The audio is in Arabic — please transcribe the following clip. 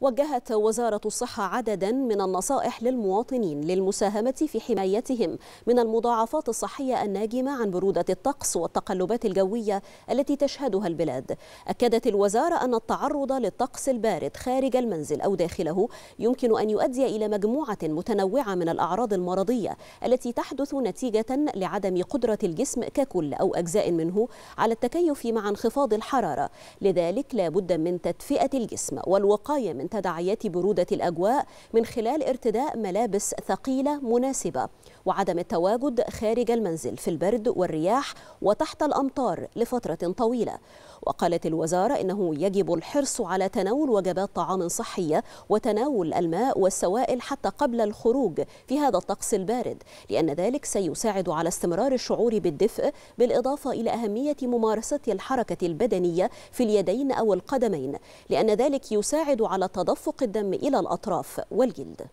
وجهت وزارة الصحة عددا من النصائح للمواطنين للمساهمة في حمايتهم من المضاعفات الصحية الناجمة عن برودة الطقس والتقلبات الجوية التي تشهدها البلاد أكدت الوزارة أن التعرض للطقس البارد خارج المنزل أو داخله يمكن أن يؤدي إلى مجموعة متنوعة من الأعراض المرضية التي تحدث نتيجة لعدم قدرة الجسم ككل أو أجزاء منه على التكيف مع انخفاض الحرارة لذلك لابد من تدفئة الجسم والوقاية من من تداعيات برودة الأجواء من خلال ارتداء ملابس ثقيلة مناسبة وعدم التواجد خارج المنزل في البرد والرياح وتحت الأمطار لفترة طويلة وقالت الوزارة إنه يجب الحرص على تناول وجبات طعام صحية وتناول الماء والسوائل حتى قبل الخروج في هذا الطقس البارد لأن ذلك سيساعد على استمرار الشعور بالدفء بالإضافة إلى أهمية ممارسة الحركة البدنية في اليدين أو القدمين لأن ذلك يساعد على تدفق الدم إلى الأطراف والجلد